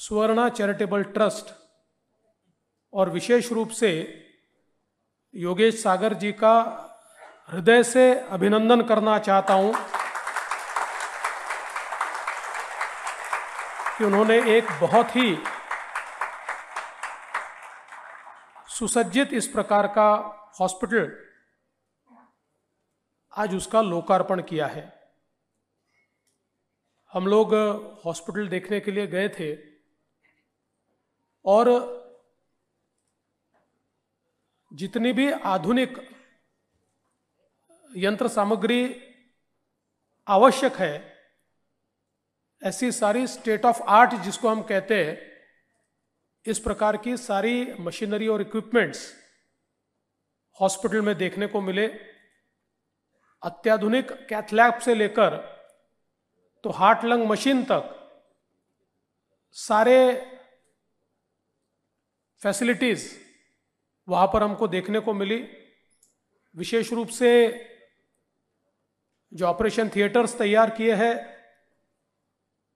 Swarna charitable trust और विशेष रूप से योगेश सागर जी का हृदय से अभिनंदन करना चाहता हूं कि उन्होंने एक बहुत ही सुसज्जित इस प्रकार का हॉस्पिटल आज उसका लोकार्पण किया है हम लोग हॉस्पिटल देखने के लिए गए थे और जितनी भी आधुनिक यंत्र सामग्री आवश्यक है ऐसी सारी स्टेट ऑफ आर्ट जिसको हम कहते हैं इस प्रकार की सारी मशीनरी और इक्विपमेंट्स हॉस्पिटल में देखने को मिले अत्याधुनिक कैथलैब से लेकर तो हार्ट लंग मशीन तक सारे फैसिलिटीज़ वहाँ पर हमको देखने को मिली विशेष रूप से जो ऑपरेशन थिएटर्स तैयार किए हैं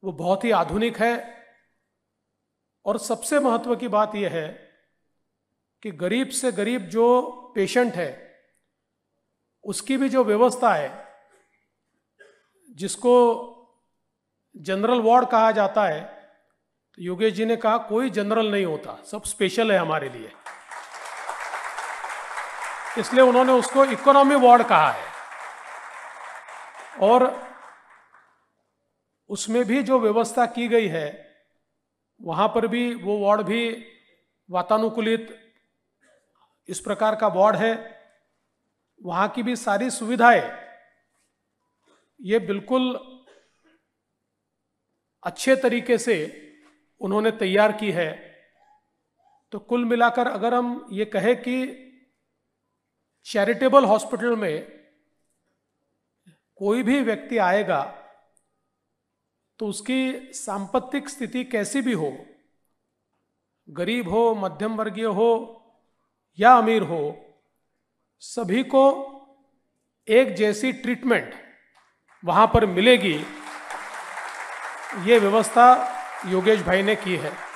वो बहुत ही आधुनिक है और सबसे महत्व की बात यह है कि गरीब से गरीब जो पेशेंट है उसकी भी जो व्यवस्था है जिसको जनरल वार्ड कहा जाता है तो योगेश जी ने कहा कोई जनरल नहीं होता सब स्पेशल है हमारे लिए इसलिए उन्होंने उसको इकोनॉमी वार्ड कहा है और उसमें भी जो व्यवस्था की गई है वहां पर भी वो वार्ड भी वातानुकूलित इस प्रकार का वार्ड है वहां की भी सारी सुविधाएं ये बिल्कुल अच्छे तरीके से उन्होंने तैयार की है तो कुल मिलाकर अगर हम ये कहें कि चैरिटेबल हॉस्पिटल में कोई भी व्यक्ति आएगा तो उसकी सांपत्तिक स्थिति कैसी भी हो गरीब हो मध्यम वर्गीय हो या अमीर हो सभी को एक जैसी ट्रीटमेंट वहां पर मिलेगी ये व्यवस्था योगेश भाई ने की है